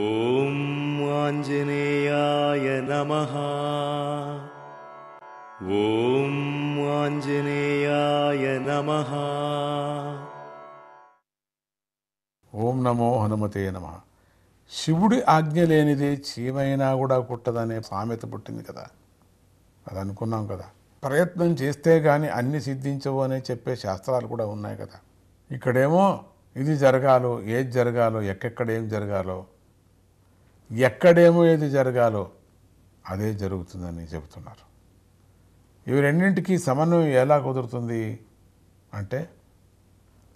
ఓం ఆంజనేయాయ నమ ఓం ఆంజనేయాయ నమ ఓం నమో హనుమతే నమ శివుడి ఆజ్ఞ లేనిదే చీమైనా కూడా కుట్టదనే సామెత పుట్టింది కదా అది అనుకున్నాం కదా ప్రయత్నం చేస్తే కానీ అన్ని సిద్ధించవు అనే చెప్పే శాస్త్రాలు కూడా ఉన్నాయి కదా ఇక్కడేమో ఇది జరగాలో ఏది జరగాలో ఎక్కడెక్కడ ఏం జరగాలో ఎక్కడేమో ఏది జరగాలో అదే జరుగుతుందని చెబుతున్నారు ఇవి రెండింటికి సమన్వయం ఎలా కుదురుతుంది అంటే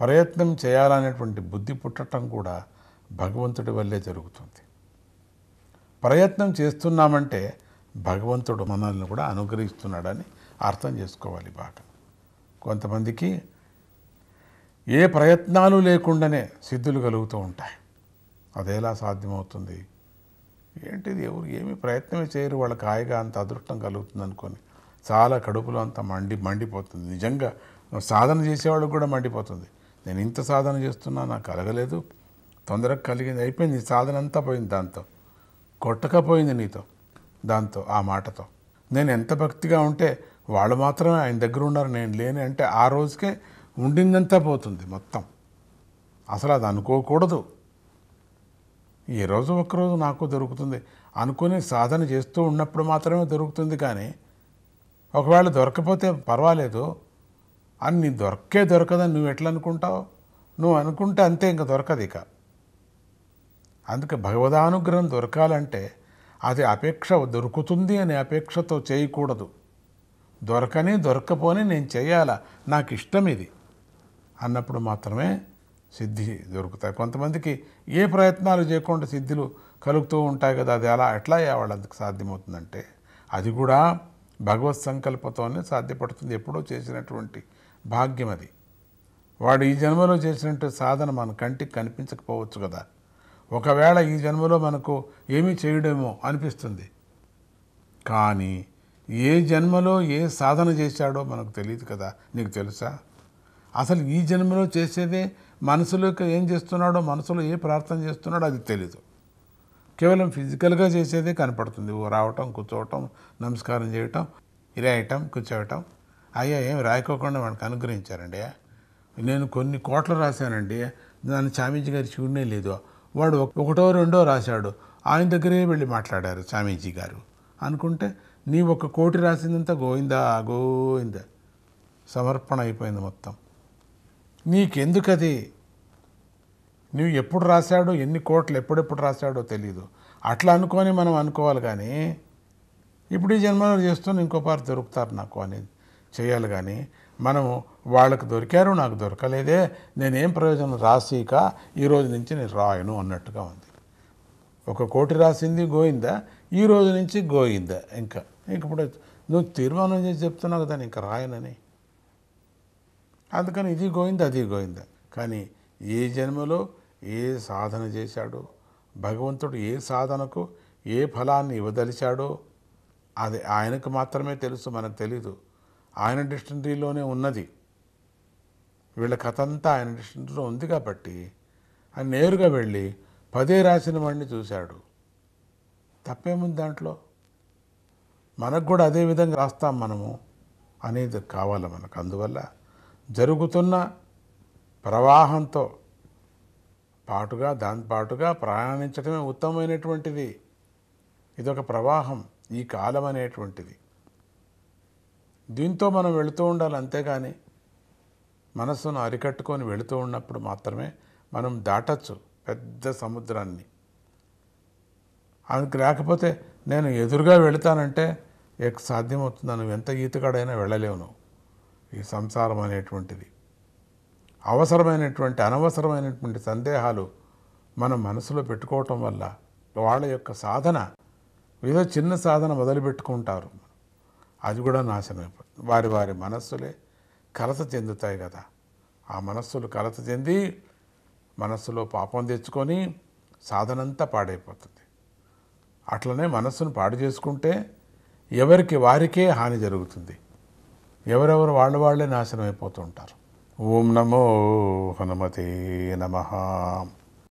ప్రయత్నం చేయాలనేటువంటి బుద్ధి పుట్టడం కూడా భగవంతుడి వల్లే జరుగుతుంది ప్రయత్నం చేస్తున్నామంటే భగవంతుడు మనల్ని కూడా అనుగ్రహిస్తున్నాడని అర్థం చేసుకోవాలి బాగా కొంతమందికి ఏ ప్రయత్నాలు లేకుండానే సిద్ధులు కలుగుతూ ఉంటాయి అదేలా సాధ్యమవుతుంది ఏంటిది ఎవరు ఏమి ప్రయత్నమే చేయరు వాళ్ళకి హాయిగా అంత అదృష్టం కలుగుతుంది అనుకొని చాలా కడుపులో అంత మండి మండిపోతుంది నిజంగా సాధన చేసేవాళ్ళకి కూడా మండిపోతుంది నేను ఇంత సాధన చేస్తున్నా నాకు కలగలేదు తొందరగా కలిగింది అయిపోయింది సాధన అంతా పోయింది దాంతో కొట్టకపోయింది నీతో దాంతో ఆ మాటతో నేను ఎంత భక్తిగా ఉంటే వాళ్ళు మాత్రమే ఆయన దగ్గర ఉన్నారు నేను లేని అంటే ఆ రోజుకే ఉండిందంతా పోతుంది మొత్తం అసలు అది అనుకోకూడదు ఏ రోజు ఒక్కరోజు నాకు దొరుకుతుంది అనుకుని సాధన చేస్తూ ఉన్నప్పుడు మాత్రమే దొరుకుతుంది కానీ ఒకవేళ దొరకపోతే పర్వాలేదు అని నీ దొరకే దొరకదని నువ్వు ఎట్లా అనుకుంటావు నువ్వు అనుకుంటే అంతే ఇంకా దొరకదు ఇక అందుకే భగవదానుగ్రహం దొరకాలంటే అది అపేక్ష దొరుకుతుంది అనే అపేక్షతో చేయకూడదు దొరకని దొరకపోని నేను చేయాలా నాకు ఇష్టం ఇది అన్నప్పుడు మాత్రమే సిద్ధి దొరుకుతాయి కొంతమందికి ఏ ప్రయత్నాలు చేయకుండా సిద్ధులు కలుగుతూ ఉంటాయి కదా అది ఎలా ఎట్లా వాళ్ళందుకు సాధ్యమవుతుందంటే అది కూడా భగవత్ సంకల్పంతోనే సాధ్యపడుతుంది ఎప్పుడో చేసినటువంటి భాగ్యం అది వాడు ఈ జన్మలో చేసినట్టు సాధన మన కంటికి కనిపించకపోవచ్చు కదా ఒకవేళ ఈ జన్మలో మనకు ఏమీ చేయడేమో అనిపిస్తుంది కానీ ఏ జన్మలో ఏ సాధన చేశాడో మనకు తెలియదు కదా నీకు తెలుసా అసలు ఈ జన్మలో చేసేదే మనసులోకి ఏం చేస్తున్నాడో మనసులో ఏ ప్రార్థన చేస్తున్నాడో అది తెలీదు కేవలం ఫిజికల్గా చేసేదే కనపడుతుంది రావటం కూర్చోవటం నమస్కారం చేయటం ఇరేయటం కూర్చోవటం అయ్యా ఏం రాయకోకుండా వాడికి అనుగ్రహించారండి నేను కొన్ని కోట్లు రాశానండి దాన్ని స్వామీజీ గారి చూడనే లేదు వాడు ఒకటో రెండో రాశాడు ఆయన దగ్గరే వెళ్ళి మాట్లాడారు స్వామీజీ గారు అనుకుంటే నీ ఒక కోటి రాసిందంతా గోయిందా గోయిందా సమర్పణ అయిపోయింది మొత్తం నీకెందుకది నువ్వు ఎప్పుడు రాశాడో ఎన్ని కోట్లు ఎప్పుడెప్పుడు రాశాడో తెలీదు అట్లా అనుకొని మనం అనుకోవాలి కానీ ఇప్పుడు ఈ జన్మలో చేస్తున్న పారు దొరుకుతారు నాకు అని చేయాలి కానీ మనము వాళ్ళకు దొరికారు నాకు దొరకలేదే నేనేం ప్రయోజనం రాసిక ఈ రోజు నుంచి నేను రాయను అన్నట్టుగా ఉంది ఒక కోటి రాసింది గోయిందా ఈ రోజు నుంచి గోయిందా ఇంకా ఇంక ఇప్పుడు నువ్వు తీర్మానం చేసి చెప్తున్నావు కదా ఇంకా రాయనని అందుకని ఇది గోయింది అది గోయిందా కానీ ఏ జన్మలో ఏ సాధన చేశాడో భగవంతుడు ఏ సాధనకు ఏ ఫలాన్ని ఇవ్వదలిచాడో అది ఆయనకు మాత్రమే తెలుసు మనకు తెలీదు ఆయన డిక్షనరీలోనే ఉన్నది వీళ్ళ కథ అంతా ఆయన డిక్షనరీలో ఉంది కాబట్టి ఆయన నేరుగా వెళ్ళి పదే రాసిన వాడిని చూశాడు తప్పేముంది దాంట్లో మనకు కూడా అదే విధంగా రాస్తాం మనము అనేది కావాలి మనకు అందువల్ల జరుగుతున్న ప్రవాహంతో పాటుగా దానిపాటుగా ప్రయాణించడమే ఉత్తమమైనటువంటిది ఇదొక ప్రవాహం ఈ కాలం అనేటువంటిది దీంతో మనం వెళుతూ ఉండాలి అంతేగాని మనస్సును అరికట్టుకొని వెళుతూ ఉన్నప్పుడు మాత్రమే మనం దాటచ్చు పెద్ద సముద్రాన్ని అది రాకపోతే నేను ఎదురుగా వెళుతానంటే సాధ్యమవుతుందా నువ్వు ఎంత ఈతగాడైనా వెళ్ళలేవు నువ్వు ఈ సంసారం అనేటువంటిది అవసరమైనటువంటి అనవసరమైనటువంటి సందేహాలు మనం మనసులో పెట్టుకోవటం వల్ల వాళ్ళ యొక్క సాధన ఏదో చిన్న సాధన మొదలుపెట్టుకుంటారు అది కూడా నాశనమైపోతుంది వారి వారి మనస్సులే కలత చెందుతాయి కదా ఆ మనస్సులు కలత చెంది మనస్సులో పాపం తెచ్చుకొని సాధనంతా పాడైపోతుంది అట్లనే మనస్సును పాడు చేసుకుంటే ఎవరికి వారికే హాని జరుగుతుంది ఎవరెవరు వాళ్ళ వాళ్ళే నాశనం అయిపోతుంటారు ఓం నమో హనుమతే నమ